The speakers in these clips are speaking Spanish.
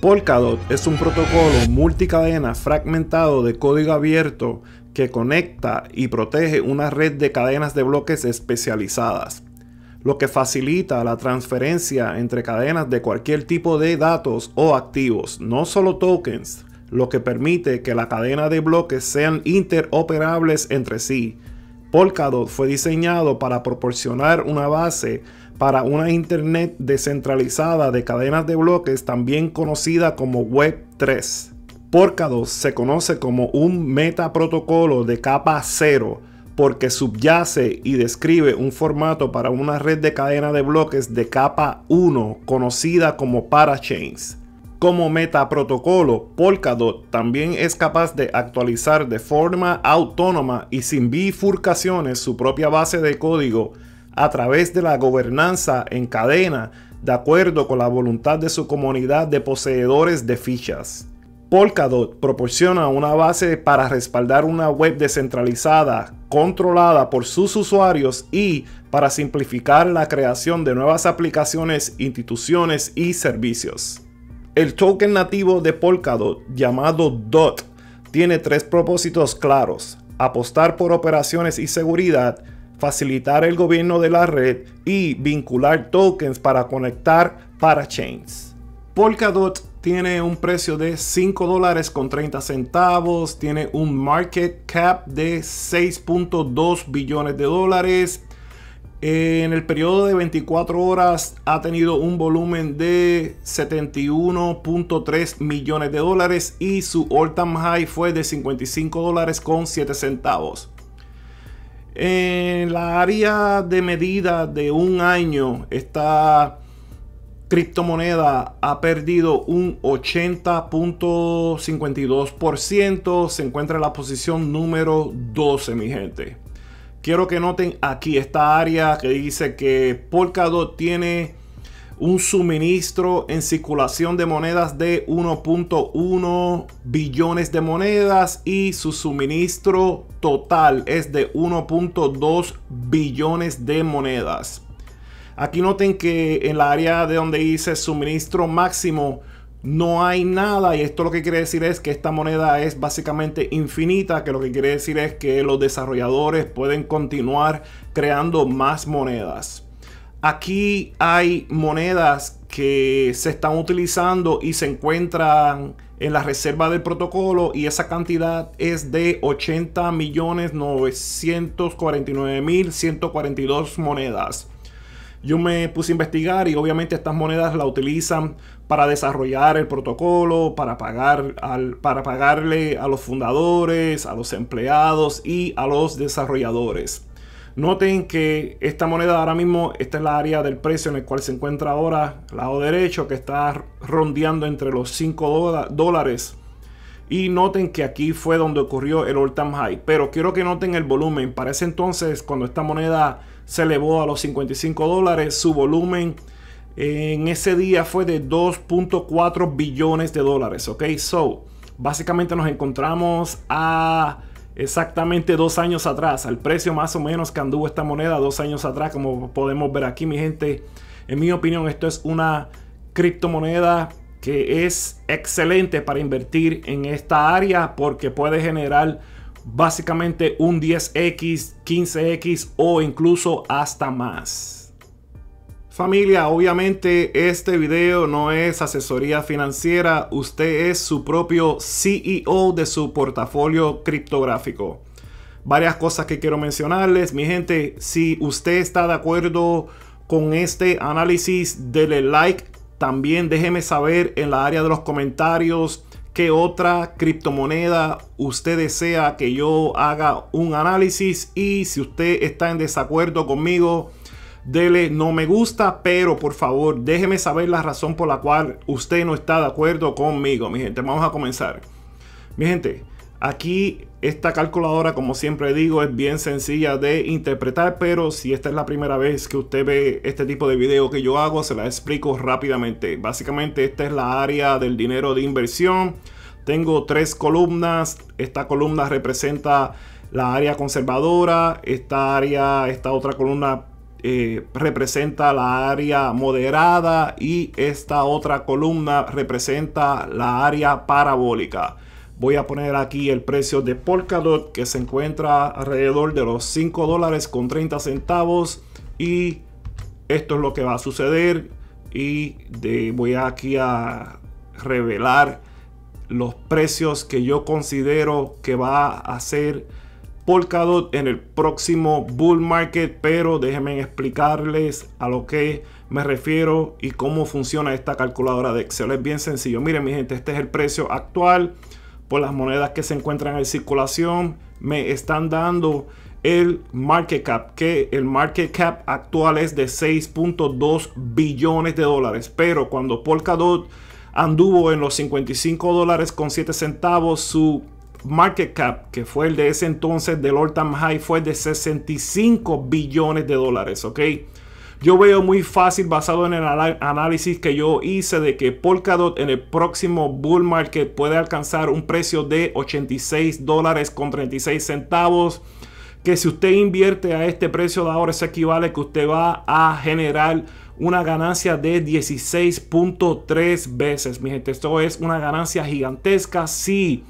Polkadot es un protocolo multicadena fragmentado de código abierto que conecta y protege una red de cadenas de bloques especializadas, lo que facilita la transferencia entre cadenas de cualquier tipo de datos o activos, no solo tokens, lo que permite que la cadena de bloques sean interoperables entre sí. Polkadot fue diseñado para proporcionar una base para una Internet descentralizada de cadenas de bloques, también conocida como Web3. Polkadot se conoce como un metaprotocolo de capa 0, porque subyace y describe un formato para una red de cadenas de bloques de capa 1 conocida como parachains. Como metaprotocolo, Polkadot también es capaz de actualizar de forma autónoma y sin bifurcaciones su propia base de código a través de la gobernanza en cadena de acuerdo con la voluntad de su comunidad de poseedores de fichas. Polkadot proporciona una base para respaldar una web descentralizada, controlada por sus usuarios y para simplificar la creación de nuevas aplicaciones, instituciones y servicios. El token nativo de Polkadot, llamado DOT, tiene tres propósitos claros, apostar por operaciones y seguridad, facilitar el gobierno de la red y vincular tokens para conectar parachains. Polkadot tiene un precio de 5 dólares con 30 centavos, tiene un market cap de 6.2 billones de dólares. En el periodo de 24 horas ha tenido un volumen de 71.3 millones de dólares y su all-time high fue de 55 dólares con 7 centavos. En la área de medida de un año, esta criptomoneda ha perdido un 80.52%. Se encuentra en la posición número 12, mi gente. Quiero que noten aquí esta área que dice que Polkadot tiene un suministro en circulación de monedas de 1.1 billones de monedas y su suministro total es de 1.2 billones de monedas. Aquí noten que en la área de donde dice suministro máximo no hay nada y esto lo que quiere decir es que esta moneda es básicamente infinita, que lo que quiere decir es que los desarrolladores pueden continuar creando más monedas. Aquí hay monedas que se están utilizando y se encuentran en la reserva del protocolo y esa cantidad es de 80.949.142 monedas. Yo me puse a investigar y obviamente estas monedas la utilizan para desarrollar el protocolo, para, pagar para pagarle a los fundadores, a los empleados y a los desarrolladores. Noten que esta moneda ahora mismo, está en la área del precio en el cual se encuentra ahora, lado derecho, que está rondeando entre los 5 dólares. Y noten que aquí fue donde ocurrió el all time high. Pero quiero que noten el volumen. Para ese entonces, cuando esta moneda se elevó a los 55 dólares, su volumen en ese día fue de 2.4 billones de dólares. Ok, so básicamente nos encontramos a exactamente dos años atrás, al precio más o menos que anduvo esta moneda dos años atrás, como podemos ver aquí, mi gente. En mi opinión, esto es una criptomoneda que es excelente para invertir en esta área porque puede generar básicamente un 10x, 15x o incluso hasta más. Familia, obviamente este video no es asesoría financiera, usted es su propio CEO de su portafolio criptográfico. Varias cosas que quiero mencionarles, mi gente, si usted está de acuerdo con este análisis, dele like, también déjeme saber en la área de los comentarios qué otra criptomoneda usted desea que yo haga un análisis y si usted está en desacuerdo conmigo, dele no me gusta, pero por favor déjeme saber la razón por la cual usted no está de acuerdo conmigo. Mi gente, vamos a comenzar. Mi gente, aquí esta calculadora, como siempre digo, es bien sencilla de interpretar, pero si esta es la primera vez que usted ve este tipo de video que yo hago, se la explico rápidamente. Básicamente esta es la área del dinero de inversión. Tengo tres columnas. Esta columna representa la área conservadora, esta área, esta otra columna eh, representa la área moderada y esta otra columna representa la área parabólica. Voy a poner aquí el precio de Polkadot que se encuentra alrededor de los 5 dólares con 30 centavos y esto es lo que va a suceder y voy aquí a revelar los precios que yo considero que va a ser Polkadot en el próximo bull market, pero déjenme explicarles a lo que me refiero y cómo funciona esta calculadora de Excel. Es bien sencillo. Miren, mi gente, este es el precio actual por las monedas que se encuentran en circulación. Me están dando el market cap, que el market cap actual es de 6.2 billones de dólares, pero cuando Polkadot anduvo en los 55 dólares con 7 centavos, su market cap, que fue el de ese entonces del all time high, fue de 65 billones de dólares, ¿ok? Yo veo muy fácil basado en el análisis que yo hice de que Polkadot en el próximo bull market puede alcanzar un precio de 86 dólares con 36 centavos. Que si usted invierte a este precio de ahora, se equivale que usted va a generar una ganancia de 16.3 veces. Mi gente, esto es una ganancia gigantesca. Sí.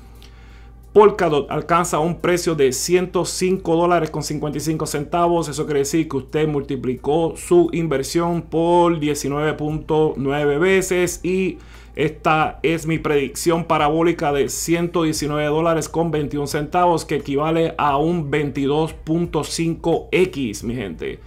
Polkadot alcanza un precio de 105 dólares con 55 centavos. Eso quiere decir que usted multiplicó su inversión por 19.9 veces y esta es mi predicción parabólica de 119 dólares con 21 centavos que equivale a un 22.5x, mi gente.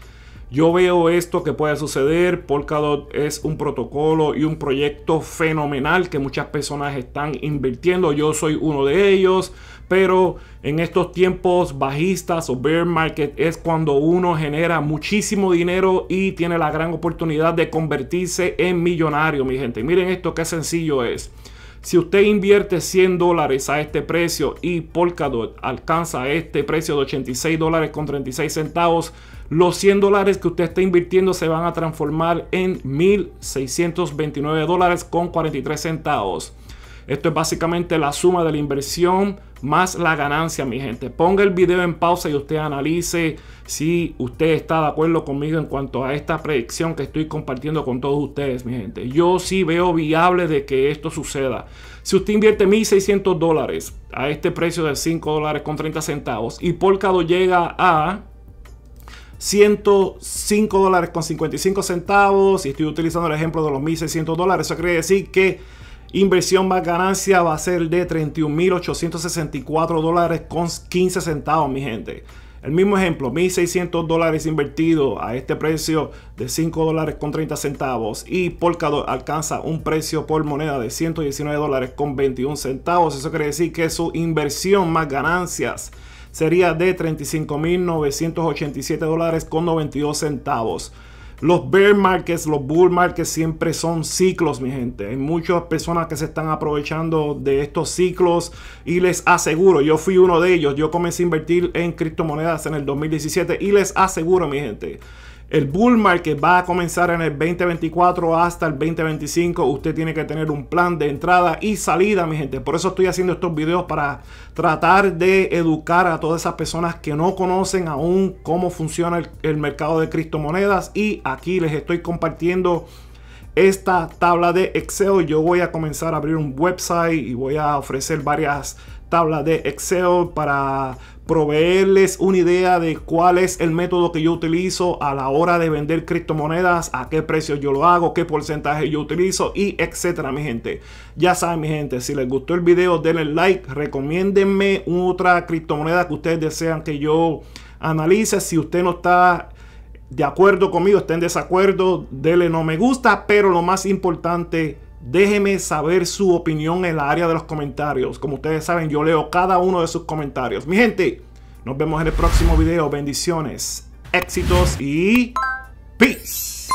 Yo veo esto que puede suceder. Polkadot es un protocolo y un proyecto fenomenal que muchas personas están invirtiendo. Yo soy uno de ellos, pero en estos tiempos bajistas o bear market es cuando uno genera muchísimo dinero y tiene la gran oportunidad de convertirse en millonario, mi gente. Miren esto qué sencillo es. Si usted invierte 100 dólares a este precio y Polkadot alcanza este precio de 86 dólares con 36 centavos, los 100 dólares que usted está invirtiendo se van a transformar en 1.629 dólares con 43 centavos. Esto es básicamente la suma de la inversión más la ganancia, mi gente. Ponga el video en pausa y usted analice si usted está de acuerdo conmigo en cuanto a esta predicción que estoy compartiendo con todos ustedes, mi gente. Yo sí veo viable de que esto suceda. Si usted invierte 1.600 dólares a este precio de 5 dólares con 30 centavos y Polkadot llega a 105 dólares con 55 centavos y estoy utilizando el ejemplo de los 1.600 dólares, eso quiere decir que Inversión más ganancia va a ser de 31.864 dólares con 15 centavos, mi gente. El mismo ejemplo, 1.600 dólares invertido a este precio de 5 dólares con 30 centavos y Polkadot alcanza un precio por moneda de 119 dólares con 21 centavos. Eso quiere decir que su inversión más ganancias sería de 35.987 dólares con 92 centavos. Los bear markets, los bull markets siempre son ciclos, mi gente. Hay muchas personas que se están aprovechando de estos ciclos y les aseguro, yo fui uno de ellos, yo comencé a invertir en criptomonedas en el 2017 y les aseguro, mi gente, el bull market va a comenzar en el 2024 hasta el 2025. Usted tiene que tener un plan de entrada y salida, mi gente. Por eso estoy haciendo estos videos para tratar de educar a todas esas personas que no conocen aún cómo funciona el, mercado de criptomonedas. Y aquí les estoy compartiendo esta tabla de Excel. Yo voy a comenzar a abrir un website y voy a ofrecer varias tabla de Excel para proveerles una idea de cuál es el método que yo utilizo a la hora de vender criptomonedas, a qué precio yo lo hago, qué porcentaje yo utilizo y etcétera, mi gente. Ya saben, mi gente, si les gustó el video, denle like, recomiéndenme otra criptomoneda que ustedes desean que yo analice. Si usted no está de acuerdo conmigo, está en desacuerdo, denle no me gusta, pero lo más importante Déjeme saber su opinión en la área de los comentarios. Como ustedes saben, yo leo cada uno de sus comentarios. Mi gente, nos vemos en el próximo video. Bendiciones, éxitos y peace.